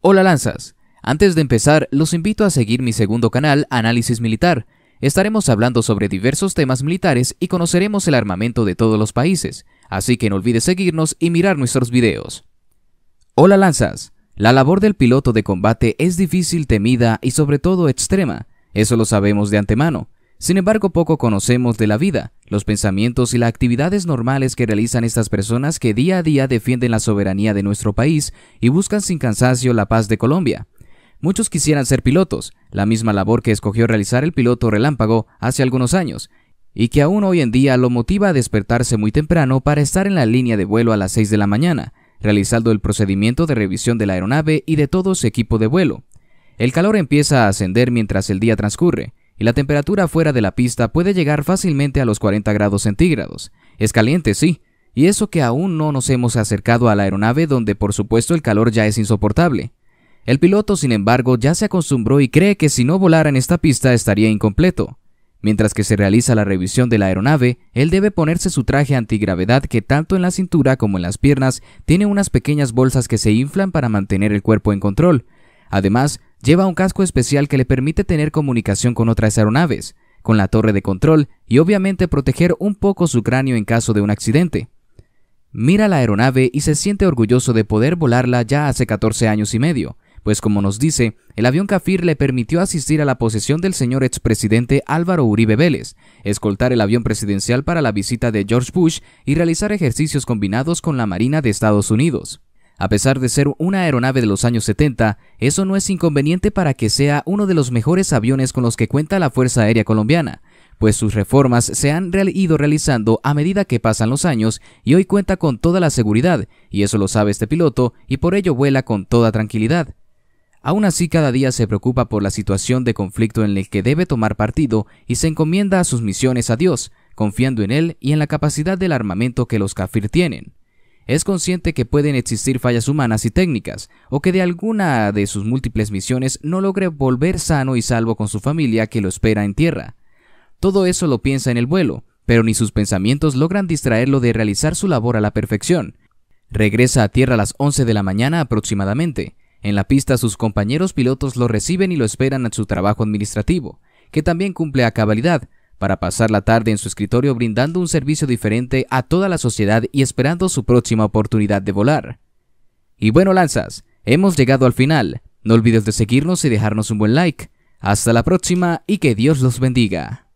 Hola Lanzas. Antes de empezar, los invito a seguir mi segundo canal, Análisis Militar. Estaremos hablando sobre diversos temas militares y conoceremos el armamento de todos los países, así que no olvides seguirnos y mirar nuestros videos. Hola Lanzas. La labor del piloto de combate es difícil, temida y sobre todo extrema, eso lo sabemos de antemano. Sin embargo, poco conocemos de la vida, los pensamientos y las actividades normales que realizan estas personas que día a día defienden la soberanía de nuestro país y buscan sin cansancio la paz de Colombia. Muchos quisieran ser pilotos, la misma labor que escogió realizar el piloto relámpago hace algunos años, y que aún hoy en día lo motiva a despertarse muy temprano para estar en la línea de vuelo a las 6 de la mañana, realizando el procedimiento de revisión de la aeronave y de todo su equipo de vuelo. El calor empieza a ascender mientras el día transcurre, y la temperatura fuera de la pista puede llegar fácilmente a los 40 grados centígrados. Es caliente, sí, y eso que aún no nos hemos acercado a la aeronave donde por supuesto el calor ya es insoportable. El piloto, sin embargo, ya se acostumbró y cree que si no volara en esta pista estaría incompleto. Mientras que se realiza la revisión de la aeronave, él debe ponerse su traje antigravedad que tanto en la cintura como en las piernas tiene unas pequeñas bolsas que se inflan para mantener el cuerpo en control. Además, Lleva un casco especial que le permite tener comunicación con otras aeronaves, con la torre de control y obviamente proteger un poco su cráneo en caso de un accidente. Mira la aeronave y se siente orgulloso de poder volarla ya hace 14 años y medio, pues como nos dice, el avión Kafir le permitió asistir a la posesión del señor expresidente Álvaro Uribe Vélez, escoltar el avión presidencial para la visita de George Bush y realizar ejercicios combinados con la Marina de Estados Unidos. A pesar de ser una aeronave de los años 70, eso no es inconveniente para que sea uno de los mejores aviones con los que cuenta la Fuerza Aérea Colombiana, pues sus reformas se han ido realizando a medida que pasan los años y hoy cuenta con toda la seguridad, y eso lo sabe este piloto, y por ello vuela con toda tranquilidad. Aún así, cada día se preocupa por la situación de conflicto en el que debe tomar partido y se encomienda a sus misiones a Dios, confiando en Él y en la capacidad del armamento que los kafir tienen es consciente que pueden existir fallas humanas y técnicas, o que de alguna de sus múltiples misiones no logre volver sano y salvo con su familia que lo espera en tierra. Todo eso lo piensa en el vuelo, pero ni sus pensamientos logran distraerlo de realizar su labor a la perfección. Regresa a tierra a las 11 de la mañana aproximadamente. En la pista sus compañeros pilotos lo reciben y lo esperan en su trabajo administrativo, que también cumple a cabalidad, para pasar la tarde en su escritorio brindando un servicio diferente a toda la sociedad y esperando su próxima oportunidad de volar. Y bueno, lanzas, hemos llegado al final. No olvides de seguirnos y dejarnos un buen like. Hasta la próxima y que Dios los bendiga.